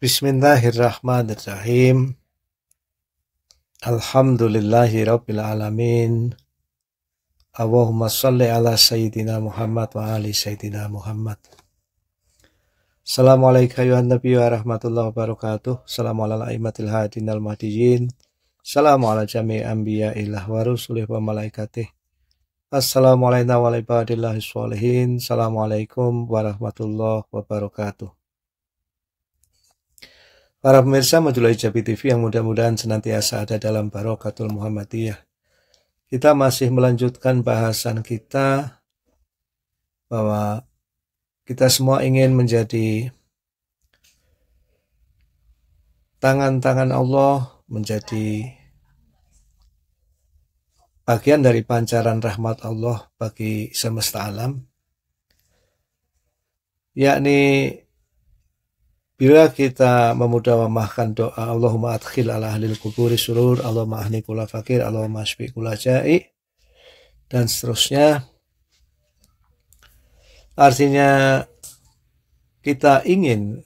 Bismillahirrahmanirrahim. Alhamdulillahi Rabbil Alamin. Allahumma salli ala Sayyidina Muhammad wa ali Sayyidina Muhammad. Assalamualaikum warahmatullahi warahmatullahi wabarakatuh. Assalamualaikum warahmatullahi wabarakatuh. Assalamualaikum warahmatullahi wabarakatuh. Assalamualaikum warahmatullahi wabarakatuh. Assalamualaikum warahmatullahi wabarakatuh. Assalamualaikum warahmatullahi wabarakatuh. Para pemirsa Majulah Hijabi TV yang mudah-mudahan senantiasa ada dalam Barokatul Muhammadiyah. Kita masih melanjutkan bahasan kita bahwa kita semua ingin menjadi tangan-tangan Allah, menjadi bagian dari pancaran rahmat Allah bagi semesta alam, yakni Bila kita memudawamahkan doa Allahumma adkhil ala ahlil kuburi surur, Allahumma ahni kula fakir, Allahumma asbi kula jai, dan seterusnya. Artinya kita ingin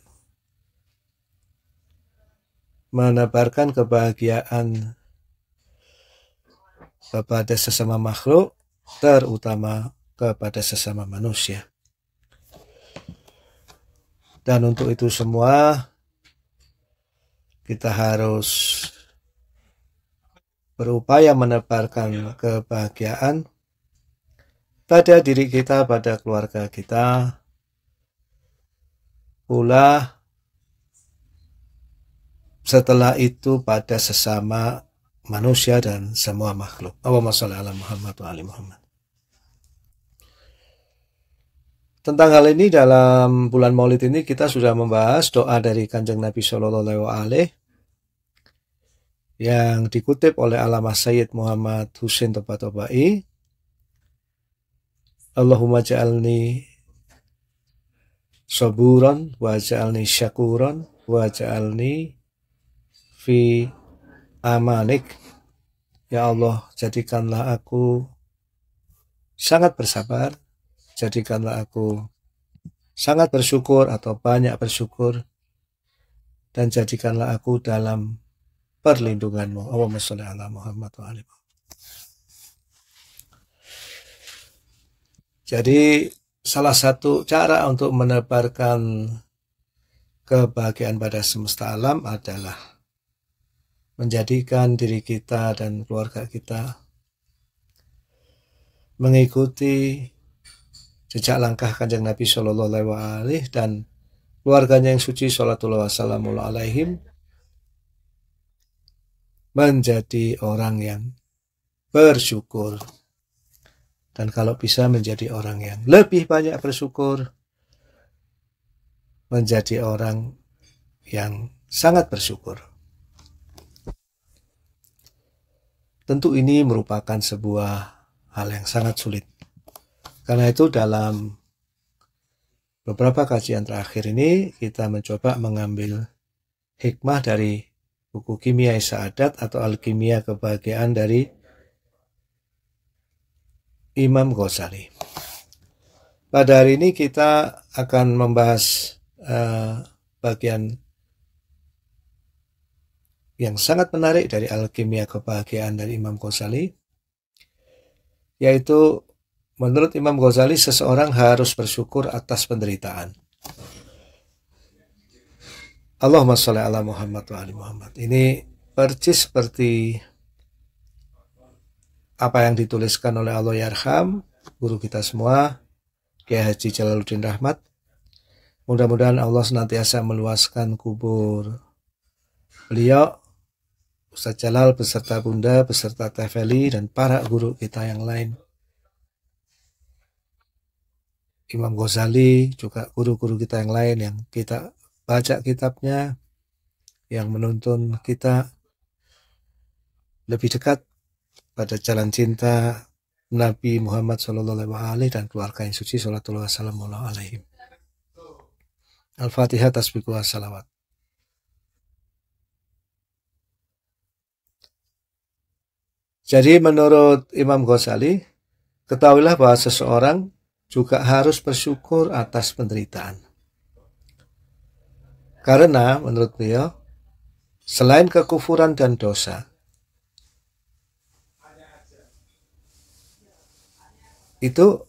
menebarkan kebahagiaan kepada sesama makhluk, terutama kepada sesama manusia. Dan untuk itu semua kita harus berupaya menebarkan ya. kebahagiaan pada diri kita, pada keluarga kita, pula setelah itu pada sesama manusia dan semua makhluk. Allahumma sholli ala Muhammad wa ali Muhammad. Tentang hal ini dalam bulan Maulid ini kita sudah membahas doa dari Kanjeng Nabi Shallallahu Alaihi yang dikutip oleh alama Sayyid Muhammad Husin Tobatobai. Allahumma ja'alni saburan wa ja'alni syakuran wa ja'alni fi amanik. Ya Allah, jadikanlah aku sangat bersabar Jadikanlah aku sangat bersyukur atau banyak bersyukur dan jadikanlah aku dalam perlindunganmu. Allahumma sholli ala Muhammad wa alihi Jadi salah satu cara untuk menebarkan kebahagiaan pada semesta alam adalah menjadikan diri kita dan keluarga kita mengikuti jejak langkah kanjeng Nabi Shallallahu Alaihi Wasallam dan keluarganya yang suci Shallallahu Wasallam Alaihim menjadi orang yang bersyukur dan kalau bisa menjadi orang yang lebih banyak bersyukur menjadi orang yang sangat bersyukur tentu ini merupakan sebuah hal yang sangat sulit karena itu dalam beberapa kajian terakhir ini kita mencoba mengambil hikmah dari buku kimia isyadat atau alkimia kebahagiaan dari Imam Ghazali. Pada hari ini kita akan membahas uh, bagian yang sangat menarik dari alkimia kebahagiaan dari Imam Ghazali yaitu Menurut Imam Ghazali, seseorang harus bersyukur atas penderitaan. Allahumma sholli ala Muhammad wa ali Muhammad. Ini persis seperti apa yang dituliskan oleh Allah Yarham, guru kita semua, Kiai Haji Jalaluddin Rahmat. Mudah-mudahan Allah senantiasa meluaskan kubur beliau, Ustaz Jalal beserta Bunda, beserta Teh dan para guru kita yang lain. Imam Ghazali, juga guru-guru kita yang lain yang kita baca kitabnya, yang menuntun kita lebih dekat pada jalan cinta Nabi Muhammad SAW dan keluarga yang suci Shallallahu Al-Fatihah tasbih Wassalawat. Jadi menurut Imam Ghazali, ketahuilah bahwa seseorang juga harus bersyukur atas penderitaan. Karena menurut beliau, selain kekufuran dan dosa, itu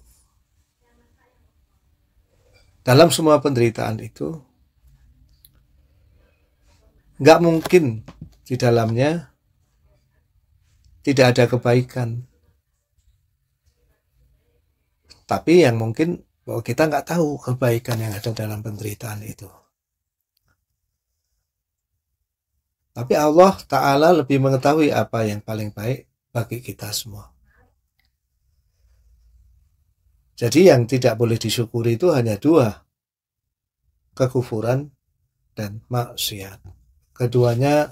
dalam semua penderitaan itu nggak mungkin di dalamnya tidak ada kebaikan tapi yang mungkin bahwa oh, kita nggak tahu kebaikan yang ada dalam penderitaan itu. Tapi Allah Ta'ala lebih mengetahui apa yang paling baik bagi kita semua. Jadi yang tidak boleh disyukuri itu hanya dua. Kekufuran dan maksiat. Keduanya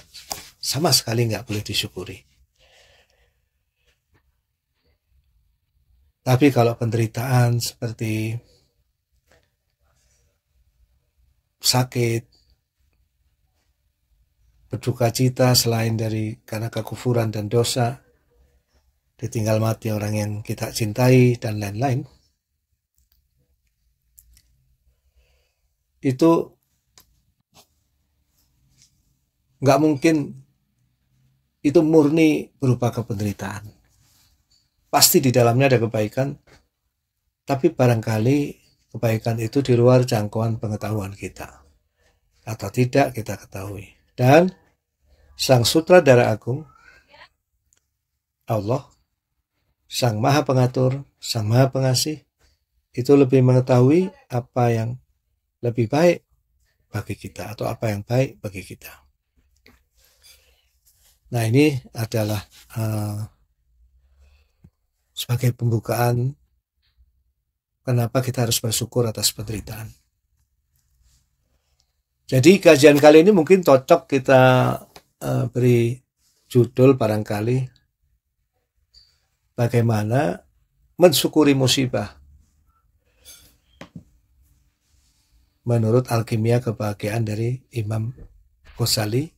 sama sekali nggak boleh disyukuri. Tapi kalau penderitaan seperti sakit, berduka cita selain dari karena kekufuran dan dosa, ditinggal mati orang yang kita cintai dan lain-lain. Itu nggak mungkin itu murni berupa kependeritaan pasti di dalamnya ada kebaikan, tapi barangkali kebaikan itu di luar jangkauan pengetahuan kita. Atau tidak kita ketahui. Dan Sang Sutradara Agung, Allah, Sang Maha Pengatur, Sang Maha Pengasih, itu lebih mengetahui apa yang lebih baik bagi kita atau apa yang baik bagi kita. Nah ini adalah uh, sebagai pembukaan kenapa kita harus bersyukur atas penderitaan. Jadi kajian kali ini mungkin cocok kita uh, beri judul barangkali bagaimana mensyukuri musibah menurut alkimia kebahagiaan dari Imam Ghazali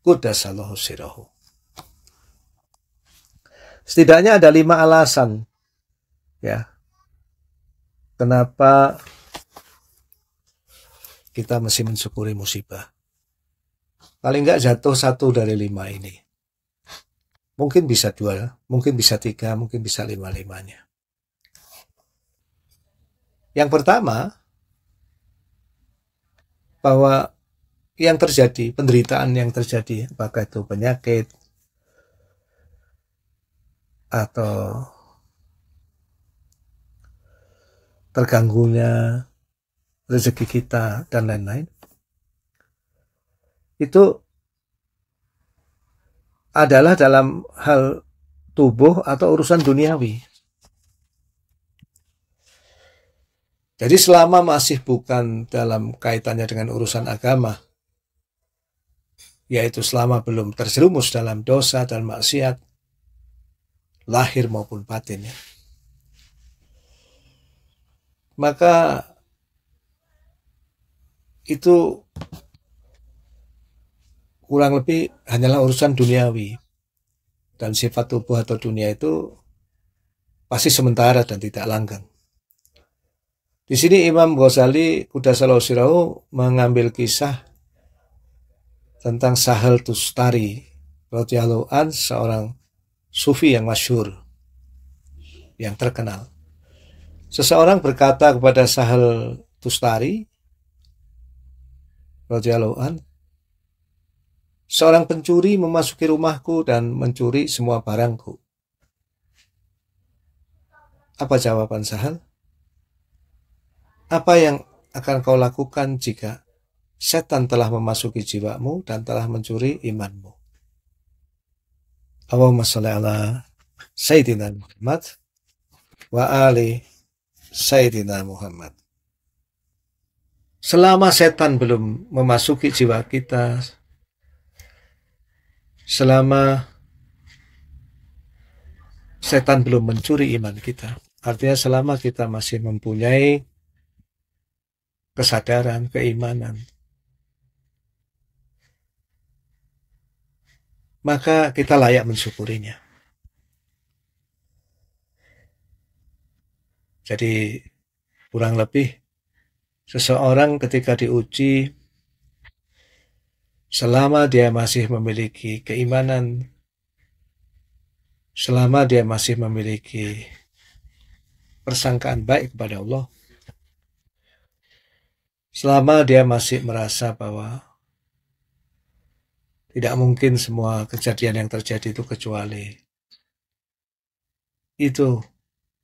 Kudasallahu sirahu. Setidaknya ada lima alasan ya kenapa kita mesti mensyukuri musibah. Paling nggak jatuh satu dari lima ini. Mungkin bisa dua, mungkin bisa tiga, mungkin bisa lima-limanya. Yang pertama, bahwa yang terjadi, penderitaan yang terjadi, apakah itu penyakit, atau terganggunya rezeki kita dan lain-lain itu adalah dalam hal tubuh atau urusan duniawi. Jadi selama masih bukan dalam kaitannya dengan urusan agama, yaitu selama belum terjerumus dalam dosa dan maksiat, lahir maupun ya Maka itu kurang lebih hanyalah urusan duniawi dan sifat tubuh atau dunia itu pasti sementara dan tidak langgang. Di sini Imam Ghazali Kudasalau Sirau mengambil kisah tentang Sahel Tustari radhiyallahu seorang sufi yang masyur yang terkenal. Seseorang berkata kepada Sahal Tustari, Rojaloan seorang pencuri memasuki rumahku dan mencuri semua barangku. Apa jawaban Sahal? Apa yang akan kau lakukan jika setan telah memasuki jiwamu dan telah mencuri imanmu? Allahumma salli ala Sayyidina Muhammad wa ali Sayyidina Muhammad. Selama setan belum memasuki jiwa kita, selama setan belum mencuri iman kita, artinya selama kita masih mempunyai kesadaran, keimanan, maka kita layak mensyukurinya. Jadi kurang lebih seseorang ketika diuji selama dia masih memiliki keimanan, selama dia masih memiliki persangkaan baik kepada Allah, selama dia masih merasa bahwa tidak mungkin semua kejadian yang terjadi itu kecuali itu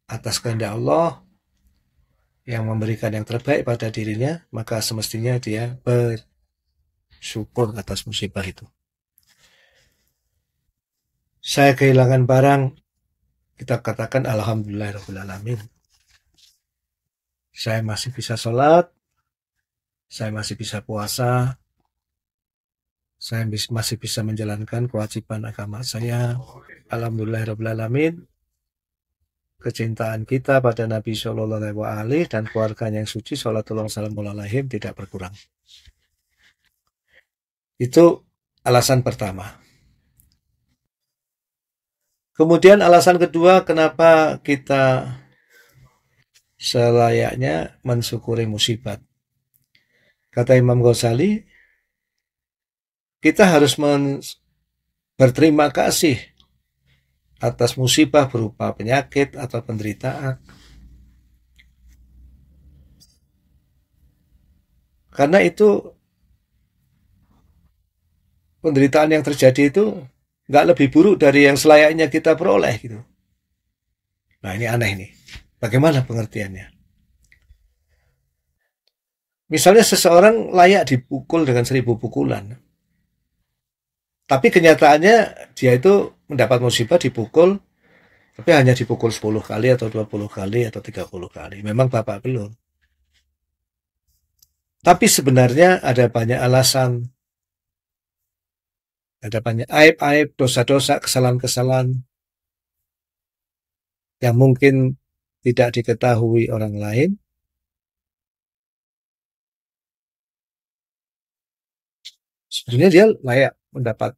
atas kehendak Allah yang memberikan yang terbaik pada dirinya, maka semestinya dia bersyukur atas musibah itu. Saya kehilangan barang, kita katakan Alhamdulillahirrahmanirrahim. Saya masih bisa sholat, saya masih bisa puasa, saya masih bisa menjalankan kewajiban agama saya. Alhamdulillahirobbilalamin. Kecintaan kita pada Nabi Shallallahu Alaihi Wasallam dan keluarga yang suci, sholatullah salam alaihim tidak berkurang. Itu alasan pertama. Kemudian alasan kedua kenapa kita selayaknya mensyukuri musibat. Kata Imam Ghazali, kita harus berterima kasih atas musibah berupa penyakit atau penderitaan. Karena itu penderitaan yang terjadi itu nggak lebih buruk dari yang selayaknya kita peroleh gitu. Nah ini aneh nih. Bagaimana pengertiannya? Misalnya seseorang layak dipukul dengan seribu pukulan. Tapi kenyataannya dia itu mendapat musibah dipukul tapi hanya dipukul 10 kali atau 20 kali atau 30 kali. Memang Bapak belum. Tapi sebenarnya ada banyak alasan. Ada banyak aib-aib, dosa-dosa, kesalahan-kesalahan yang mungkin tidak diketahui orang lain. Sebenarnya dia layak mendapat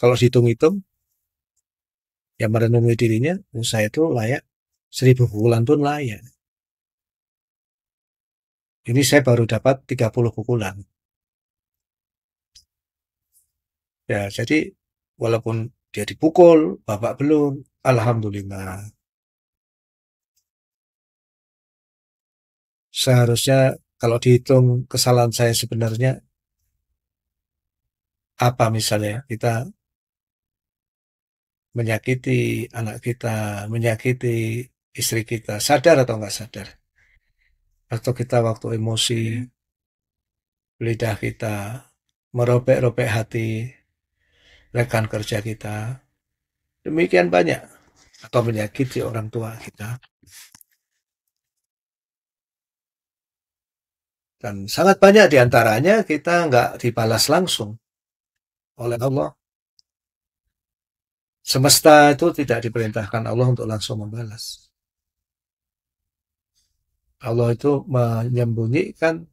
kalau dihitung-hitung yang merenungi dirinya saya itu layak seribu pukulan pun layak ini saya baru dapat 30 pukulan ya jadi walaupun dia dipukul bapak belum alhamdulillah seharusnya kalau dihitung kesalahan saya sebenarnya apa misalnya kita menyakiti anak kita, menyakiti istri kita, sadar atau nggak sadar. Atau kita waktu emosi, lidah kita, merobek-robek hati rekan kerja kita. Demikian banyak. Atau menyakiti orang tua kita. Dan sangat banyak diantaranya kita nggak dibalas langsung oleh Allah. Semesta itu tidak diperintahkan Allah untuk langsung membalas. Allah itu menyembunyikan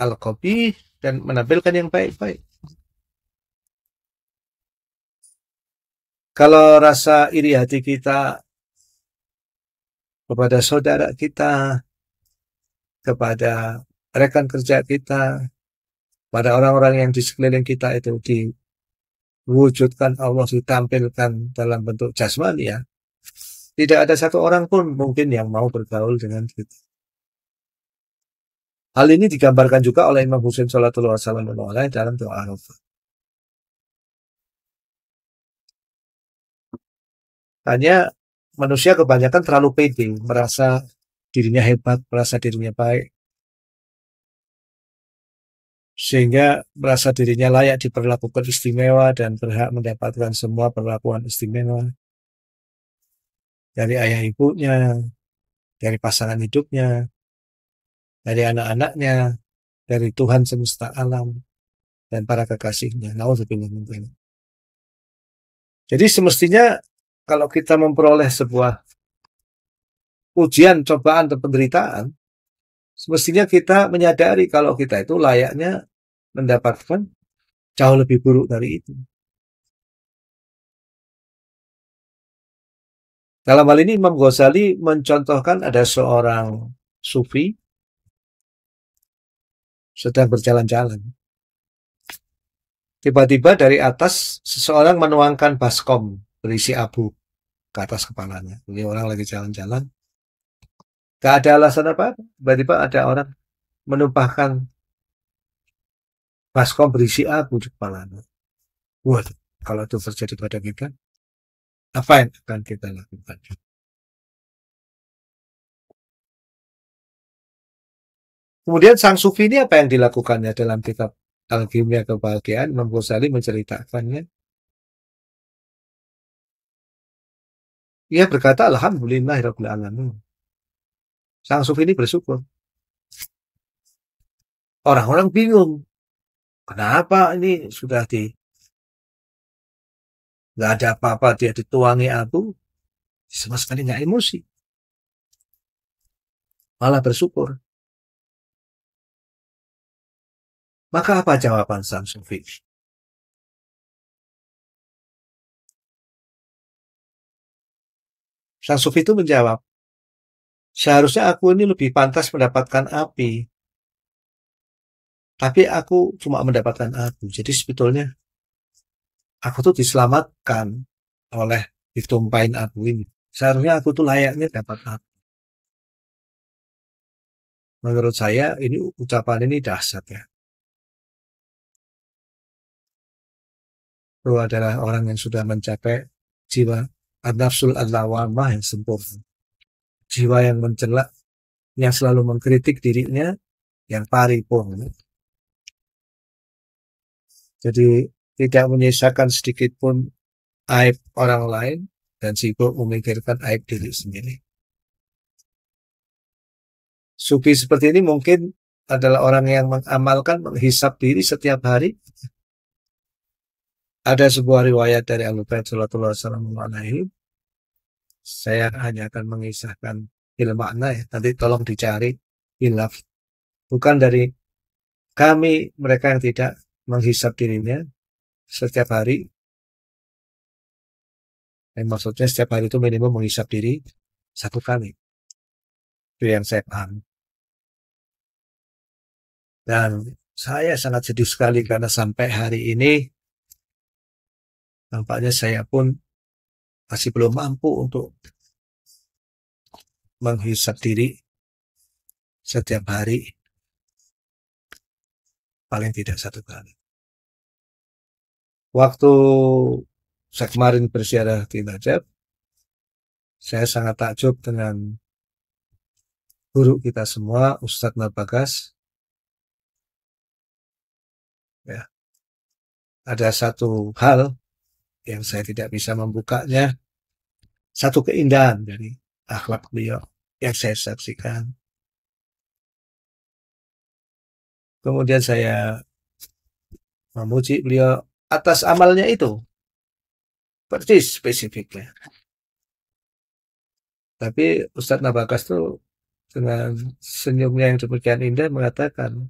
al kopi dan menampilkan yang baik-baik. Kalau rasa iri hati kita kepada saudara kita, kepada rekan kerja kita, pada orang-orang yang di sekeliling kita itu di wujudkan Allah ditampilkan dalam bentuk jasmani ya tidak ada satu orang pun mungkin yang mau bergaul dengan kita hal ini digambarkan juga oleh Imam Husain Salatul Wasallam dalam doa Arafah hanya manusia kebanyakan terlalu pede merasa dirinya hebat merasa dirinya baik sehingga merasa dirinya layak diperlakukan istimewa dan berhak mendapatkan semua perlakuan istimewa dari ayah ibunya, dari pasangan hidupnya, dari anak-anaknya, dari Tuhan semesta alam, dan para kekasihnya. Jadi semestinya kalau kita memperoleh sebuah ujian, cobaan, atau penderitaan, semestinya kita menyadari kalau kita itu layaknya mendapatkan jauh lebih buruk dari itu. Dalam hal ini Imam Ghazali mencontohkan ada seorang sufi sedang berjalan-jalan. Tiba-tiba dari atas seseorang menuangkan baskom berisi abu ke atas kepalanya. Ini orang lagi jalan-jalan. Gak ada alasan apa, tiba-tiba ada orang menumpahkan Baskom berisi aku di kepala Wah, kalau itu terjadi pada kita, apa yang akan kita lakukan? Kemudian sang sufi ini apa yang dilakukannya dalam kitab Alkimia Kebahagiaan? Imam Ghazali menceritakannya. Ia berkata, Alhamdulillahirrahmanirrahim. Ya sang sufi ini bersyukur. Orang-orang bingung kenapa ini sudah di nggak ada apa-apa dia dituangi abu sama sekali nggak emosi malah bersyukur maka apa jawaban sang sufi? Sang Sufi itu menjawab, seharusnya aku ini lebih pantas mendapatkan api tapi aku cuma mendapatkan aku jadi sebetulnya aku tuh diselamatkan oleh ditumpahin aku ini seharusnya aku tuh layaknya dapat aku menurut saya ini ucapan ini dahsyat ya Lu adalah orang yang sudah mencapai jiwa ad-nafsul yang sempurna. Jiwa yang mencela, yang selalu mengkritik dirinya, yang paripurna. Jadi tidak menyisakan sedikit pun aib orang lain dan sibuk memikirkan aib diri sendiri. Sufi seperti ini mungkin adalah orang yang mengamalkan menghisap diri setiap hari. Ada sebuah riwayat dari Al-Bait Salatullah alaihi saya hanya akan mengisahkan il makna ya. Nanti tolong dicari ilaf, Bukan dari kami mereka yang tidak menghisap dirinya setiap hari. Yang eh, maksudnya setiap hari itu minimum menghisap diri satu kali. Itu yang saya paham. Dan saya sangat sedih sekali karena sampai hari ini nampaknya saya pun masih belum mampu untuk menghisap diri setiap hari paling tidak satu kali waktu saya kemarin bersiarah di Najaf, saya sangat takjub dengan guru kita semua, Ustadz Nabagas. Ya. Ada satu hal yang saya tidak bisa membukanya, satu keindahan dari akhlak beliau yang saya saksikan. Kemudian saya memuji beliau atas amalnya itu. Persis spesifiknya. Tapi Ustadz Nabakas tuh dengan senyumnya yang demikian indah mengatakan,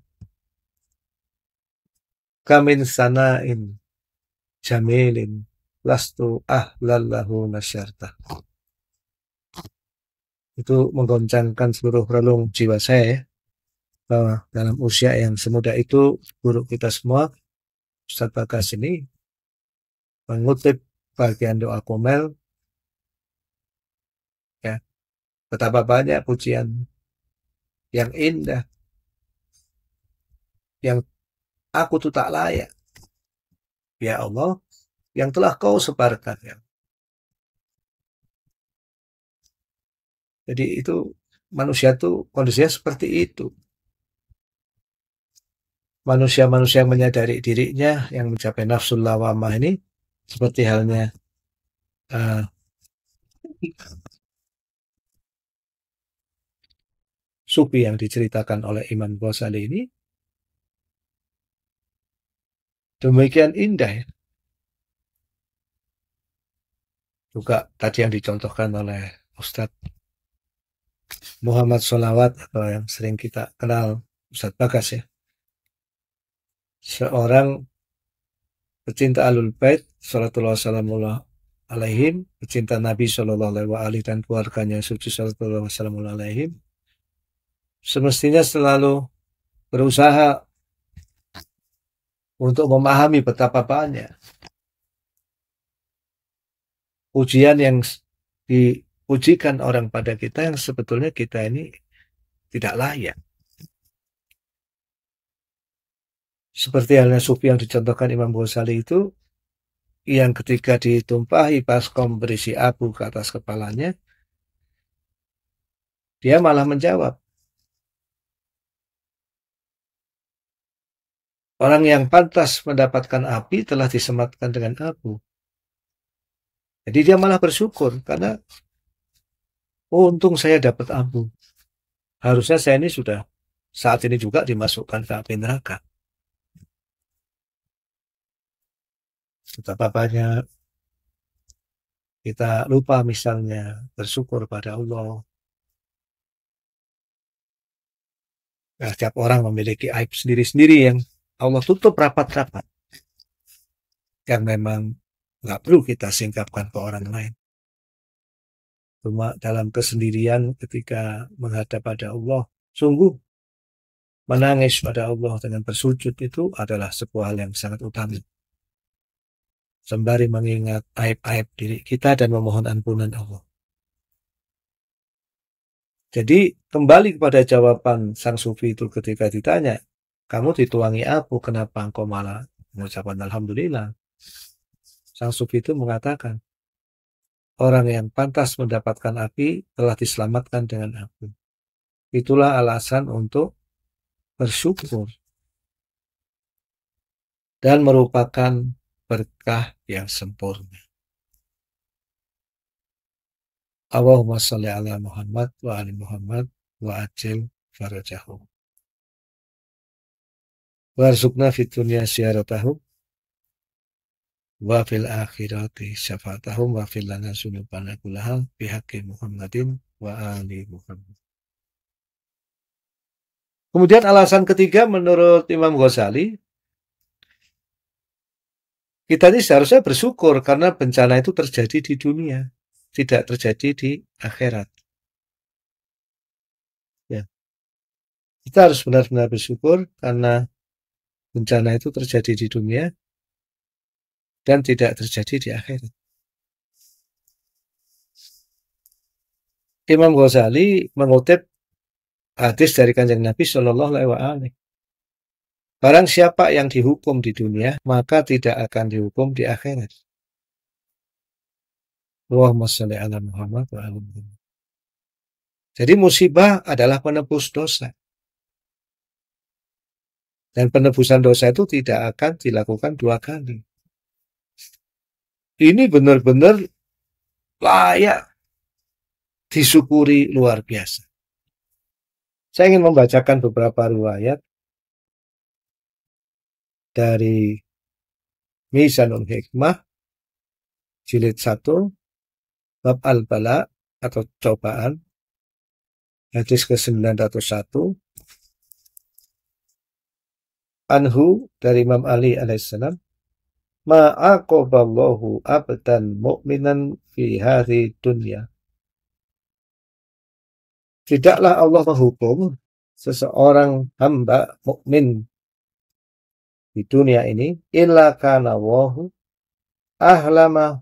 Kamin sanain jamilin lastu ahlallahu nasyarta. Itu menggoncangkan seluruh relung jiwa saya Bahwa dalam usia yang semudah itu, buruk kita semua, Ustadz Bagas ini mengutip bagian doa Komel ya betapa banyak pujian yang indah yang aku tuh tak layak ya Allah yang telah kau sebarkan ya jadi itu manusia tuh kondisinya seperti itu manusia-manusia yang menyadari dirinya yang mencapai nafsul lawamah ini seperti halnya uh, eh, supi yang diceritakan oleh Imam Ghazali ini demikian indah ya. juga tadi yang dicontohkan oleh Ustadz Muhammad Solawat atau yang sering kita kenal Ustadz Bagas ya seorang pecinta alul bait salatullah salamullah alaihim pecinta nabi sallallahu alaihi dan keluarganya suci salatullah salamullah alaihim semestinya selalu berusaha untuk memahami betapa banyak ujian yang diujikan orang pada kita yang sebetulnya kita ini tidak layak Seperti halnya sufi yang dicontohkan Imam Ghazali itu, yang ketika ditumpahi paskom berisi abu ke atas kepalanya, dia malah menjawab. Orang yang pantas mendapatkan api telah disematkan dengan abu. Jadi dia malah bersyukur karena oh untung saya dapat abu. Harusnya saya ini sudah saat ini juga dimasukkan ke api neraka. Betapa banyak kita lupa misalnya bersyukur pada Allah. Nah, setiap orang memiliki aib sendiri-sendiri yang Allah tutup rapat-rapat. Yang memang nggak perlu kita singkapkan ke orang lain. Cuma dalam kesendirian ketika menghadap pada Allah, sungguh menangis pada Allah dengan bersujud itu adalah sebuah hal yang sangat utama sembari mengingat aib-aib diri kita dan memohon ampunan Allah. Jadi kembali kepada jawaban sang sufi itu ketika ditanya, kamu dituangi aku, kenapa engkau malah mengucapkan Alhamdulillah? Sang sufi itu mengatakan, orang yang pantas mendapatkan api telah diselamatkan dengan aku. Itulah alasan untuk bersyukur dan merupakan berkah yang sempurna. Allahumma salli ala Muhammad wa ali Muhammad wa ajil farajahum. Warzuqna fitunya syiaratahum wa fil akhirati syafatahu. wa fil lana sunubana kulaha bihaqi Muhammadin wa ali Muhammad. Kemudian alasan ketiga menurut Imam Ghazali kita ini seharusnya bersyukur karena bencana itu terjadi di dunia, tidak terjadi di akhirat. Ya. Kita harus benar-benar bersyukur karena bencana itu terjadi di dunia dan tidak terjadi di akhirat. Imam Ghazali mengutip hadis dari kanjeng Nabi Shallallahu Alaihi Wasallam Barang siapa yang dihukum di dunia, maka tidak akan dihukum di akhirat. Allahumma Jadi musibah adalah penebus dosa. Dan penebusan dosa itu tidak akan dilakukan dua kali. Ini benar-benar layak disyukuri luar biasa. Saya ingin membacakan beberapa riwayat dari Mizanul Hikmah jilid 1 bab al-bala atau cobaan hadis ke-901 Anhu dari Imam Ali alaihissalam ma'aqaballahu abdan mu'minan fi hari dunia Tidaklah Allah menghukum seseorang hamba mukmin di dunia ini illa kana wahu ahlama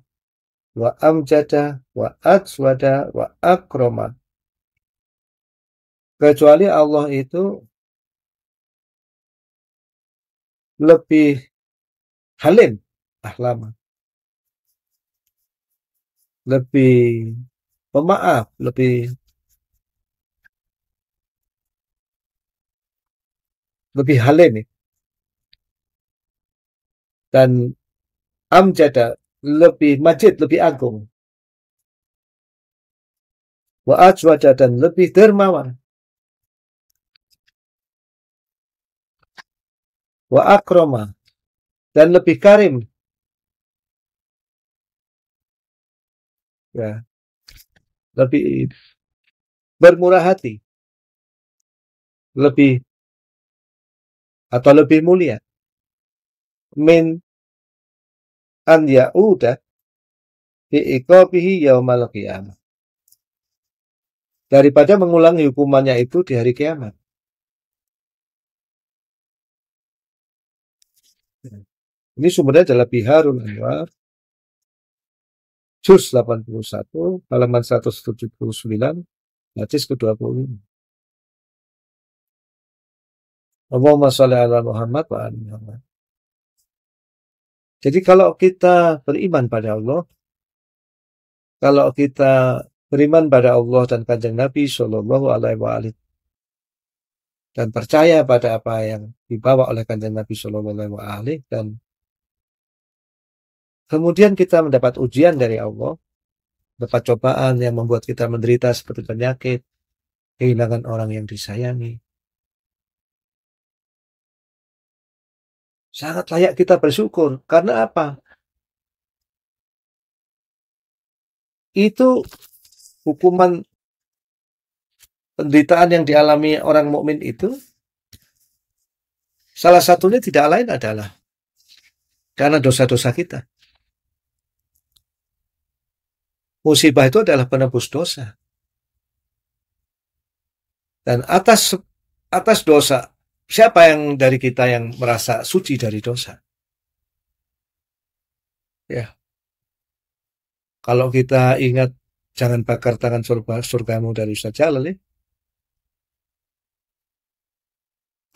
wa amjada wa atswada wa akroma kecuali Allah itu lebih halim ahlama lebih pemaaf lebih lebih halim ya dan amjada lebih majid, lebih agung. Wa ajwada dan lebih dermawan. Wa akroma dan lebih karim. Ya. Lebih bermurah hati. Lebih atau lebih mulia min an ya'uda bi'iqabihi yaumal qiyamah. Daripada mengulangi hukumannya itu di hari kiamat. Ini sumbernya adalah Biharul Anwar, Juz 81, halaman 179, hadis ke puluh Allahumma salli ala Muhammad wa ala Muhammad. Jadi kalau kita beriman pada Allah, kalau kita beriman pada Allah dan kanjeng Nabi Shallallahu Alaihi Wasallam dan percaya pada apa yang dibawa oleh kanjeng Nabi Shallallahu Alaihi Wasallam dan kemudian kita mendapat ujian dari Allah, dapat cobaan yang membuat kita menderita seperti penyakit, kehilangan orang yang disayangi, Sangat layak kita bersyukur. Karena apa? Itu hukuman penderitaan yang dialami orang mukmin itu salah satunya tidak lain adalah karena dosa-dosa kita. Musibah itu adalah penebus dosa. Dan atas atas dosa Siapa yang dari kita yang merasa suci dari dosa? Ya. Kalau kita ingat jangan bakar tangan surga, surgamu dari Ustaz Jalal ya.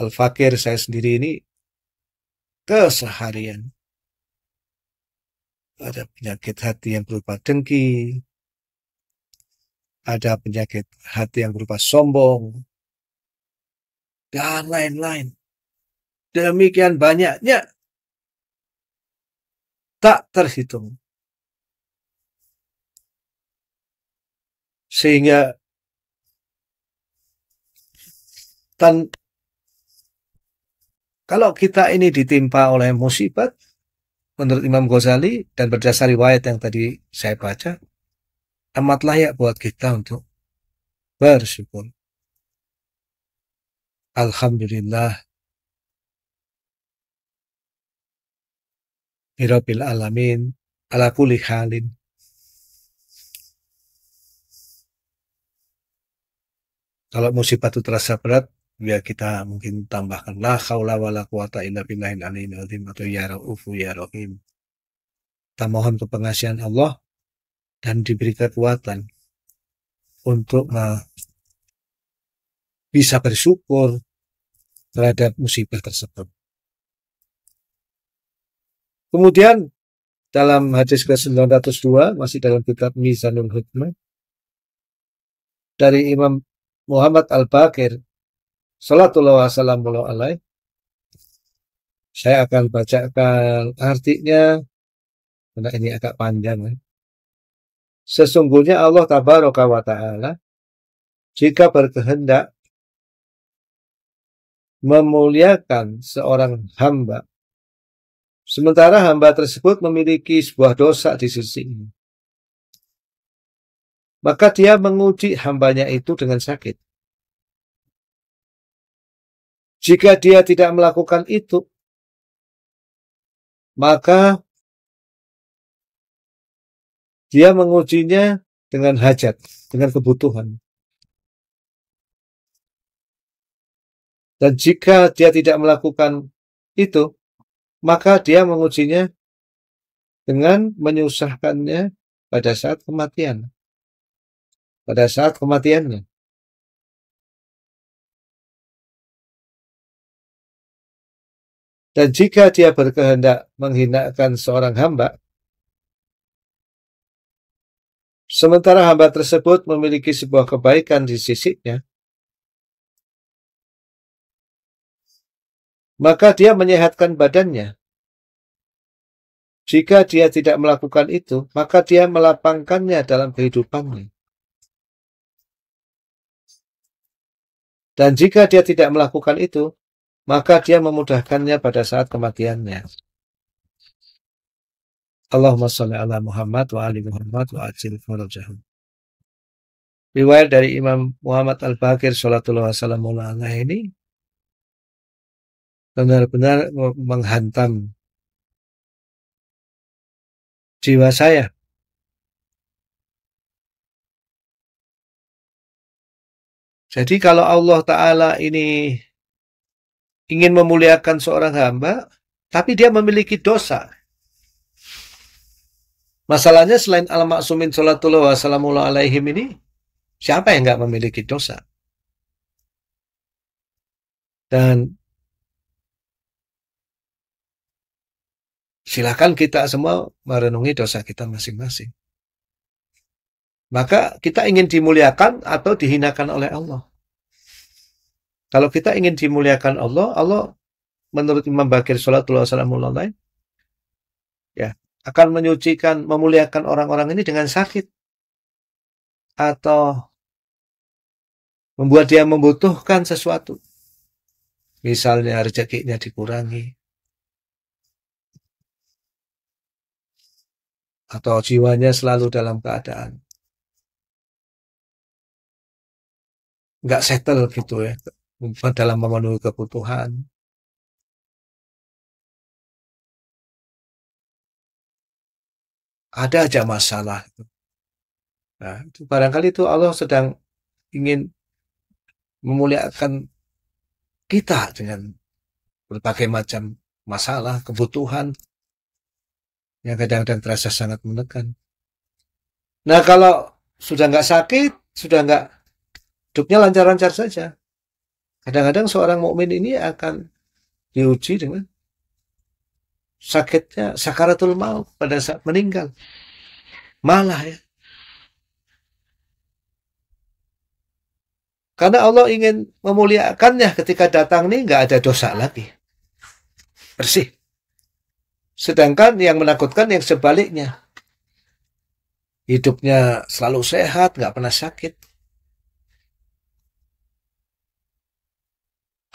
Al-Fakir saya sendiri ini keseharian ada penyakit hati yang berupa dengki, ada penyakit hati yang berupa sombong, dan lain-lain. Demikian banyaknya tak terhitung. Sehingga tan kalau kita ini ditimpa oleh musibah menurut Imam Ghazali dan berdasar riwayat yang tadi saya baca, amat layak buat kita untuk bersyukur. Alhamdulillah. Mirabil ya alamin ala kulli halin. Kalau musibah itu terasa berat, biar ya kita mungkin tambahkan la haula wala quwata illa billahil aliyil azim atau ya raufu ya rahim. Kita mohon kepengasihan Allah dan diberi kekuatan untuk bisa bersyukur terhadap musibah tersebut. Kemudian dalam hadis ke-902 masih dalam kitab Mizanul Hikmah dari Imam Muhammad Al-Bakir Salatullah wassalamu alaih saya akan bacakan artinya karena ini agak panjang ya. Sesungguhnya Allah tabaraka wa ta'ala jika berkehendak memuliakan seorang hamba. Sementara hamba tersebut memiliki sebuah dosa di sisi ini, Maka dia menguji hambanya itu dengan sakit. Jika dia tidak melakukan itu, maka dia mengujinya dengan hajat, dengan kebutuhan. Dan jika dia tidak melakukan itu, maka dia mengujinya dengan menyusahkannya pada saat kematian. Pada saat kematiannya. Dan jika dia berkehendak menghinakan seorang hamba, sementara hamba tersebut memiliki sebuah kebaikan di sisinya, maka dia menyehatkan badannya. Jika dia tidak melakukan itu, maka dia melapangkannya dalam kehidupannya. Dan jika dia tidak melakukan itu, maka dia memudahkannya pada saat kematiannya. Allahumma salli ala Muhammad wa ali Muhammad wa ajil farajahum. Riwayat dari Imam Muhammad Al-Bakir Salatullah Wasallam ini benar-benar menghantam jiwa saya. Jadi kalau Allah Ta'ala ini ingin memuliakan seorang hamba, tapi dia memiliki dosa. Masalahnya selain al-maksumin sholatullah wassalamu alaihim ini, siapa yang nggak memiliki dosa? Dan Silahkan kita semua merenungi dosa kita masing-masing. Maka kita ingin dimuliakan atau dihinakan oleh Allah. Kalau kita ingin dimuliakan Allah, Allah menurut Imam Bakir Salatullah Salamullah lain, ya akan menyucikan, memuliakan orang-orang ini dengan sakit atau membuat dia membutuhkan sesuatu. Misalnya rezekinya dikurangi, atau jiwanya selalu dalam keadaan nggak settle gitu ya dalam memenuhi kebutuhan ada aja masalah nah itu barangkali itu Allah sedang ingin memuliakan kita dengan berbagai macam masalah kebutuhan yang kadang-kadang terasa sangat menekan. Nah kalau sudah nggak sakit, sudah nggak hidupnya lancar-lancar saja. Kadang-kadang seorang mukmin ini akan diuji dengan sakitnya sakaratul maut pada saat meninggal. Malah ya. Karena Allah ingin memuliakannya ketika datang nih nggak ada dosa lagi. Bersih. Sedangkan yang menakutkan yang sebaliknya. Hidupnya selalu sehat, nggak pernah sakit.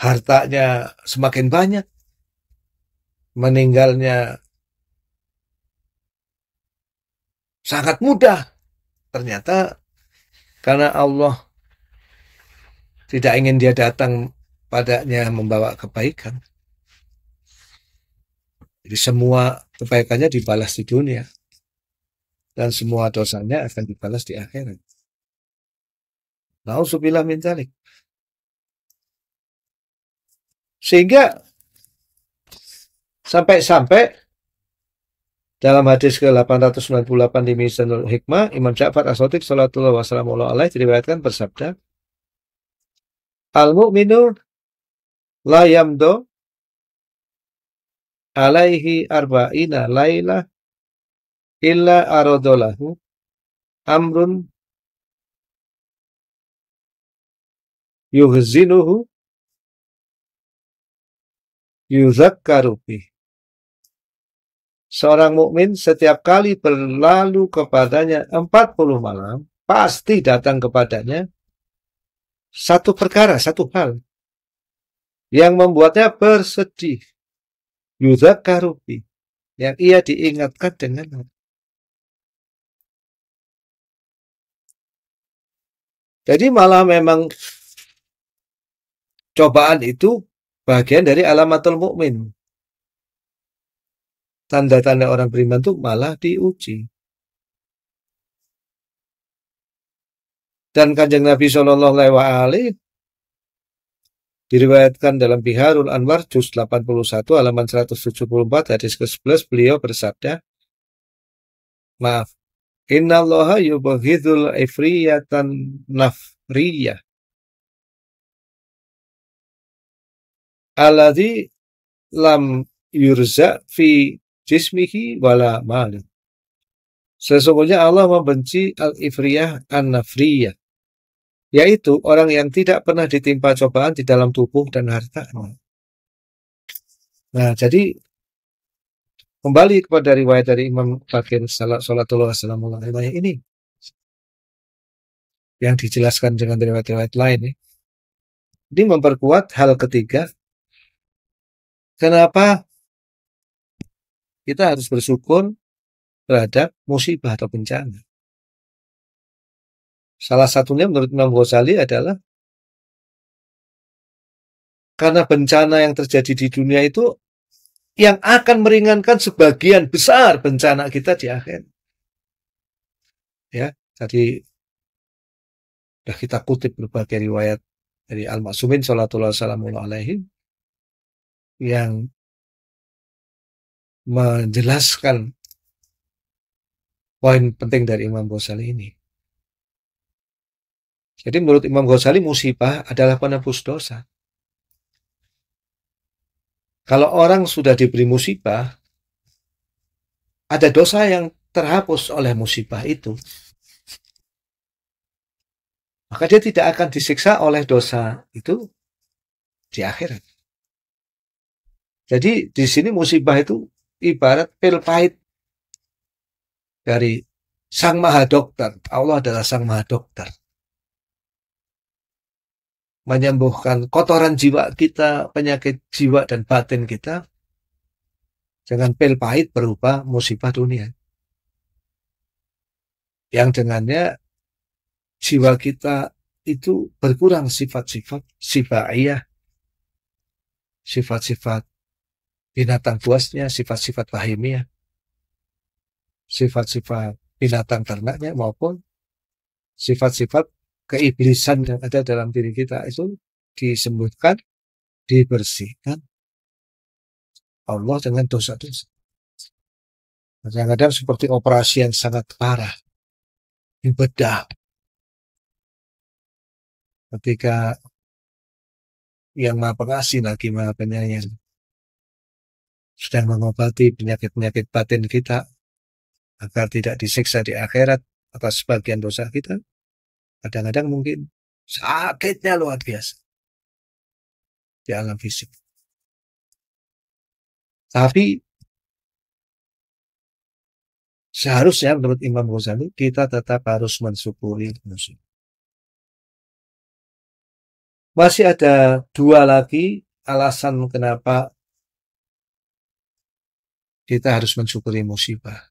Hartanya semakin banyak. Meninggalnya sangat mudah. Ternyata karena Allah tidak ingin dia datang padanya membawa kebaikan. Jadi semua kebaikannya dibalas di dunia. Dan semua dosanya akan dibalas di akhirat. Nauzubillah min zalik. Sehingga sampai-sampai dalam hadis ke-898 di Mizanul Hikmah, Imam Ja'far As-Sotik salatullah wassalamu alaihi diriwayatkan bersabda, Al-mu'minu la yamdo alaihi arba'ina laila illa aradolahu amrun yuhzinuhu yuzakkaru Seorang mukmin setiap kali berlalu kepadanya 40 malam, pasti datang kepadanya satu perkara, satu hal yang membuatnya bersedih yuzakarubi yang ia diingatkan dengan Jadi malah memang cobaan itu bagian dari alamatul mukmin. Tanda-tanda orang beriman itu malah diuji. Dan kanjeng Nabi Shallallahu Alaihi Diriwayatkan dalam Biharul Anwar juz 81 halaman 174 hadis ke-11 beliau bersabda Maaf Innallaha yubghidul ifriyatan nafriyah alladzi lam yurza fi jismihi wala malin. Sesungguhnya Allah membenci al-ifriyah an-nafriyah yaitu orang yang tidak pernah ditimpa cobaan di dalam tubuh dan harta. Nah, jadi kembali kepada riwayat dari Imam Fakir Salatullah Assalamualaikum ini yang dijelaskan dengan riwayat-riwayat lain. Ya. Ini memperkuat hal ketiga. Kenapa kita harus bersyukur terhadap musibah atau bencana? Salah satunya menurut Imam Ghazali adalah karena bencana yang terjadi di dunia itu yang akan meringankan sebagian besar bencana kita di akhir. Ya, tadi sudah kita kutip berbagai riwayat dari Al-Maksumin Salatullah Salamullah Alaihi yang menjelaskan poin penting dari Imam Ghazali ini. Jadi menurut Imam Ghazali musibah adalah penebus dosa. Kalau orang sudah diberi musibah, ada dosa yang terhapus oleh musibah itu. Maka dia tidak akan disiksa oleh dosa itu di akhirat. Jadi di sini musibah itu ibarat pil pahit dari Sang Maha Dokter. Allah adalah Sang Maha Dokter menyembuhkan kotoran jiwa kita, penyakit jiwa dan batin kita. Jangan pil pahit berupa musibah dunia. Yang dengannya jiwa kita itu berkurang sifat-sifat sibaiyah, sifat-sifat binatang buasnya, sifat-sifat bahimia, sifat-sifat binatang ternaknya maupun sifat-sifat keiblisan yang ada dalam diri kita itu disembuhkan, dibersihkan Allah dengan dosa-dosa. Kadang-kadang seperti operasi yang sangat parah, dibedah. Ketika yang maha pengasih lagi maha penyayang sedang mengobati penyakit-penyakit batin kita agar tidak disiksa di akhirat atas sebagian dosa kita Kadang-kadang mungkin sakitnya luar biasa di alam fisik. Tapi seharusnya menurut Imam Ghazali kita tetap harus mensyukuri musibah. Masih ada dua lagi alasan kenapa kita harus mensyukuri musibah.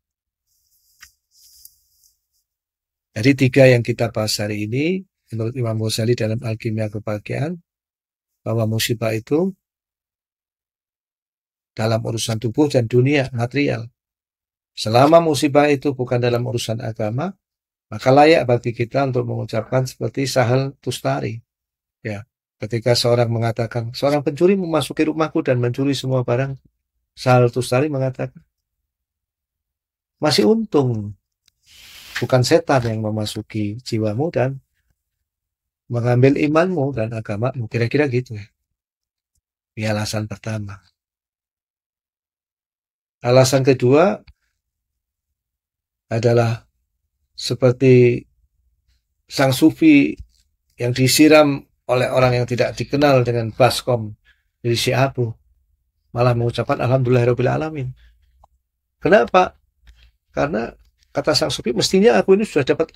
Jadi tiga yang kita bahas hari ini, menurut Imam Ghazali dalam Alkimia Kebahagiaan, bahwa musibah itu dalam urusan tubuh dan dunia material. Selama musibah itu bukan dalam urusan agama, maka layak bagi kita untuk mengucapkan seperti Sahal Tustari. Ya, ketika seorang mengatakan, seorang pencuri memasuki rumahku dan mencuri semua barang, Sahal Tustari mengatakan, masih untung bukan setan yang memasuki jiwamu dan mengambil imanmu dan agamamu. Kira-kira gitu ya. Ini alasan pertama. Alasan kedua adalah seperti sang sufi yang disiram oleh orang yang tidak dikenal dengan baskom dari si Abu malah mengucapkan alhamdulillahirabbil alamin. Kenapa? Karena Kata sang sufi, mestinya aku ini sudah dapat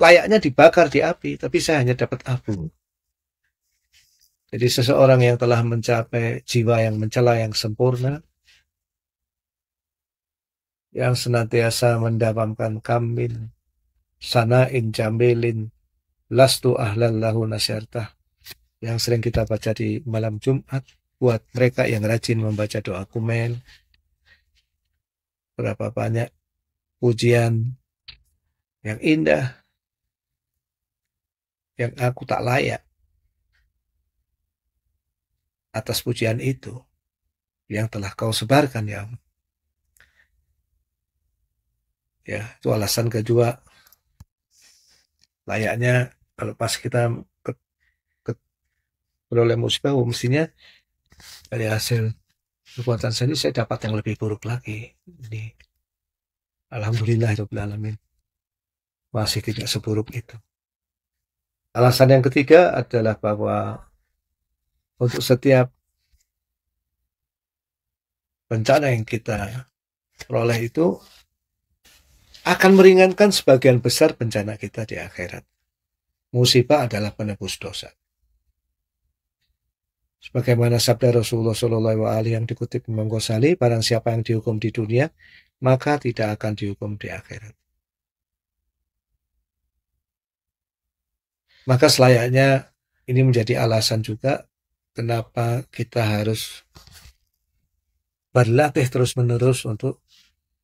layaknya dibakar di api, tapi saya hanya dapat abu. Hmm. Jadi seseorang yang telah mencapai jiwa yang mencela yang sempurna, yang senantiasa mendapamkan sana in jambelin lastu ahlal lahu nasyartah. Yang sering kita baca di malam Jumat, buat mereka yang rajin membaca doa kumel, berapa banyak pujian yang indah yang aku tak layak atas pujian itu yang telah kau sebarkan ya ya itu alasan kedua layaknya kalau pas kita beroleh musibah oh, mestinya dari hasil perbuatan sendiri saya dapat yang lebih buruk lagi ini Alhamdulillah ya itu alamin. Masih tidak seburuk itu. Alasan yang ketiga adalah bahwa untuk setiap bencana yang kita peroleh itu akan meringankan sebagian besar bencana kita di akhirat. Musibah adalah penebus dosa. Sebagaimana sabda Rasulullah saw yang dikutip Imam Ghazali, barang siapa yang dihukum di dunia, maka tidak akan dihukum di akhirat. Maka selayaknya ini menjadi alasan juga kenapa kita harus berlatih terus-menerus untuk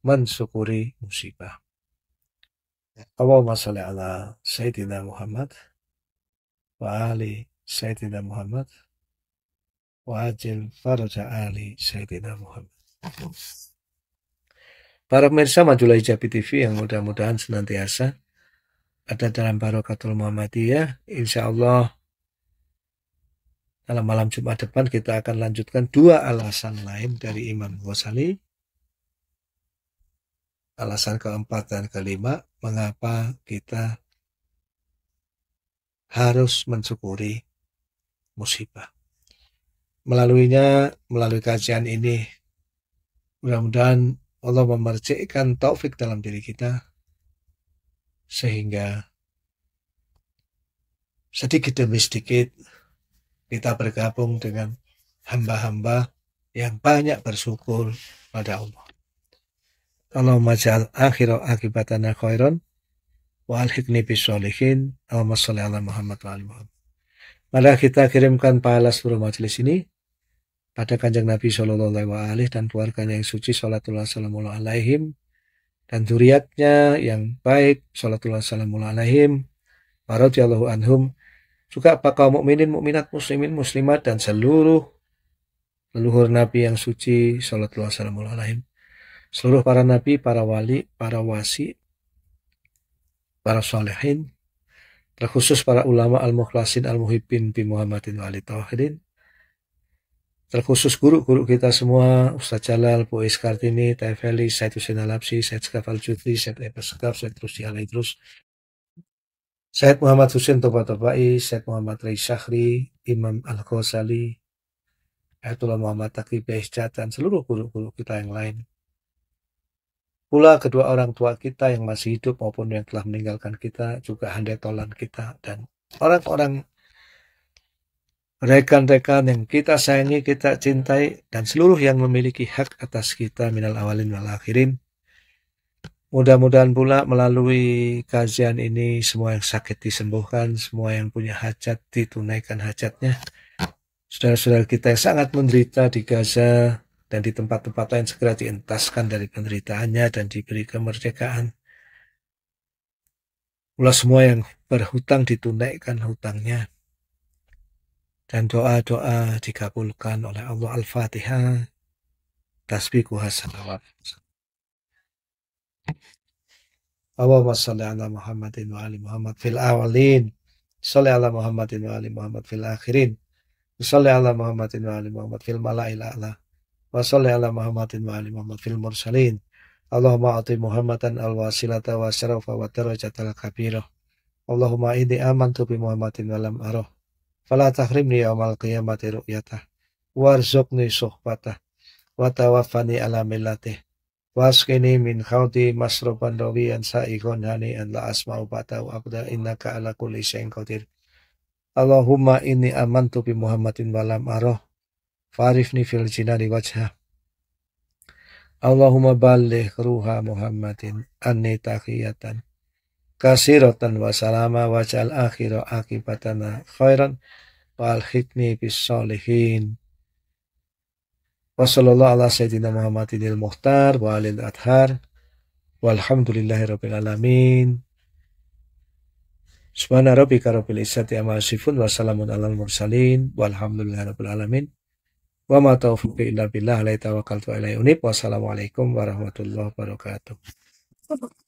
mensyukuri musibah. Allahumma salli ala Sayyidina Muhammad wa ali Sayyidina Muhammad wa ajil faraja ali Sayyidina Muhammad. Para pemirsa Majulah Hijabi TV yang mudah-mudahan senantiasa ada dalam Barokatul Muhammadiyah. Insya Allah dalam malam Jumat depan kita akan lanjutkan dua alasan lain dari Imam Ghazali. Alasan keempat dan kelima, mengapa kita harus mensyukuri musibah. Melaluinya, melalui kajian ini, mudah-mudahan Allah memercikkan taufik dalam diri kita sehingga sedikit demi sedikit kita bergabung dengan hamba-hamba yang banyak bersyukur pada Allah. Allah majal akhir akibatana khairan wa alhiqni bisolihin. Allah salli ala Muhammad wa ala Muhammad. Mari kita kirimkan pahala seluruh majelis ini pada kanjeng Nabi Shallallahu Alaihi Wasallam dan keluarganya yang suci Salatullah Salamu Alaihim dan duriatnya yang baik Salatullah Salamu Alaihim Barotiallahu Anhum juga apa kaum mukminin mukminat muslimin muslimat dan seluruh leluhur Nabi yang suci Salatullah Salamu Alaihim seluruh para nabi para wali para wasi para solehin terkhusus para ulama al-mukhlasin al-muhibbin bi Muhammadin wa ali terkhusus guru-guru kita semua, Ustaz Jalal, Bu Iskartini Teh Feli, Said Hussein Alapsi, Said Skafal Jutri, Said Ebes Skaf, Said Rusdi Alaidrus, Said Muhammad Husin Toba Tobai, Said Muhammad Rai Syahri, Imam Al-Ghazali, Ayatullah Muhammad Taqi Behjat, dan seluruh guru-guru kita yang lain. Pula kedua orang tua kita yang masih hidup maupun yang telah meninggalkan kita juga hendak tolan kita dan orang-orang rekan-rekan yang kita sayangi, kita cintai, dan seluruh yang memiliki hak atas kita minal awalin wal akhirin. Mudah-mudahan pula melalui kajian ini semua yang sakit disembuhkan, semua yang punya hajat ditunaikan hajatnya. Saudara-saudara kita yang sangat menderita di Gaza dan di tempat-tempat lain segera dientaskan dari penderitaannya dan diberi kemerdekaan. Pula semua yang berhutang ditunaikan hutangnya dan doa-doa dikabulkan oleh Allah Al-Fatihah. Tasbihku hasanawat. Allahumma salli ala Muhammadin wa ali Muhammad fil awalin. Salli ala Muhammadin wa ali Muhammad fil akhirin. Salli ala Muhammadin wa ali Muhammad fil mala'il a'la. Wa salli ala Muhammadin wa ali Muhammad fil mursalin. Allahumma ati Muhammadan al-wasilata wa syarafa wa al kabirah. Allahumma inni Aman bi Muhammadin wa lam aroh Fala yata yaumal qiyamati ru'yatah. Warzuqni suhbatah. Watawafani ala millatih. Waskini min khawdi masruban rawiyan hani an la asma'u patau akda innaka ala kulli sheng qadir. Allahumma inni amantu bi Muhammadin walam aroh. Farifni fil jinani wajha Allahumma balik ruha Muhammadin anni taqiyatan kasiratan wa salama wa jal akhiru akibatana khairan wa alhikni bis salihin wa sallallahu ala sayyidina muhammadinil muhtar wa alil adhar alhamdulillahi rabbil alamin subhanahu rabbi karabil isyati amal sifun wa salamun ala mursalin alhamdulillahi rabbil alamin wa ma tawfiqi illa billah alaihi tawakkaltu alaihi unib wassalamualaikum warahmatullahi wabarakatuh